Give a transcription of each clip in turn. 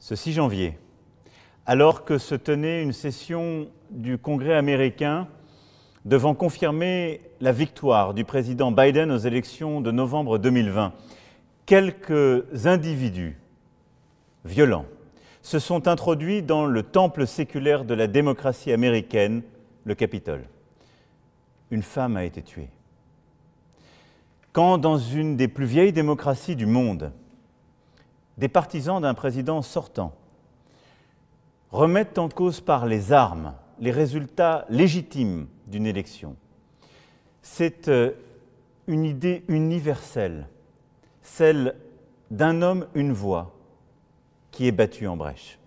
ce 6 janvier, alors que se tenait une session du Congrès américain devant confirmer la victoire du président Biden aux élections de novembre 2020, quelques individus violents se sont introduits dans le temple séculaire de la démocratie américaine, le Capitole. Une femme a été tuée. Quand dans une des plus vieilles démocraties du monde, des partisans d'un président sortant remettent en cause par les armes les résultats légitimes d'une élection. C'est euh, une idée universelle, celle d'un homme, une voix, qui est battue en brèche.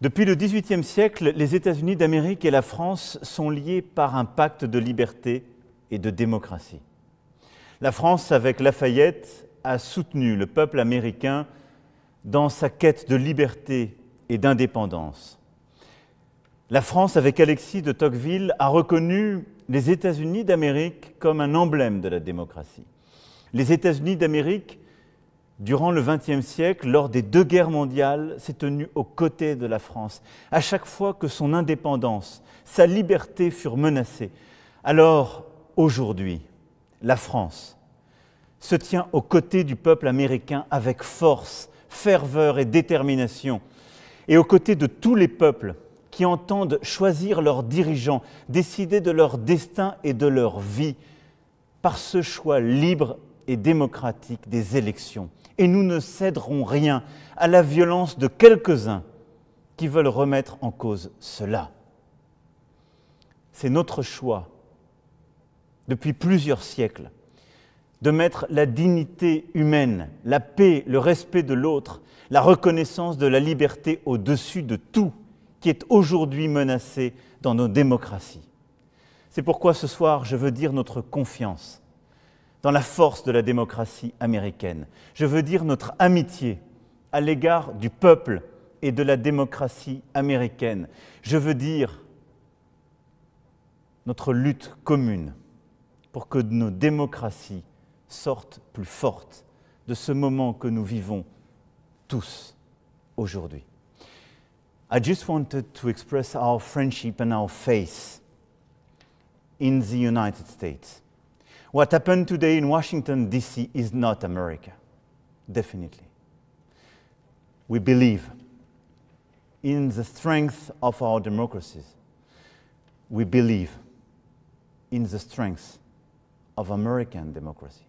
Depuis le XVIIIe siècle, les États-Unis d'Amérique et la France sont liés par un pacte de liberté et de démocratie. La France avec Lafayette a soutenu le peuple américain dans sa quête de liberté et d'indépendance. La France, avec Alexis de Tocqueville, a reconnu les États-Unis d'Amérique comme un emblème de la démocratie. Les États-Unis d'Amérique, durant le XXe siècle, lors des deux guerres mondiales, s'est tenu aux côtés de la France, à chaque fois que son indépendance, sa liberté furent menacées. Alors, aujourd'hui, la France, se tient aux côtés du peuple américain avec force, ferveur et détermination, et aux côtés de tous les peuples qui entendent choisir leurs dirigeants, décider de leur destin et de leur vie par ce choix libre et démocratique des élections. Et nous ne céderons rien à la violence de quelques-uns qui veulent remettre en cause cela. C'est notre choix depuis plusieurs siècles de mettre la dignité humaine, la paix, le respect de l'autre, la reconnaissance de la liberté au-dessus de tout qui est aujourd'hui menacé dans nos démocraties. C'est pourquoi ce soir, je veux dire notre confiance dans la force de la démocratie américaine. Je veux dire notre amitié à l'égard du peuple et de la démocratie américaine. Je veux dire notre lutte commune pour que nos démocraties sorte plus forte de ce moment que nous vivons tous aujourd'hui. I just wanted to express our friendship and our faith in the United States. What happened today in Washington, D.C. is not America, definitely. We believe in the strength of our democracies. We believe in the strength of American democracy.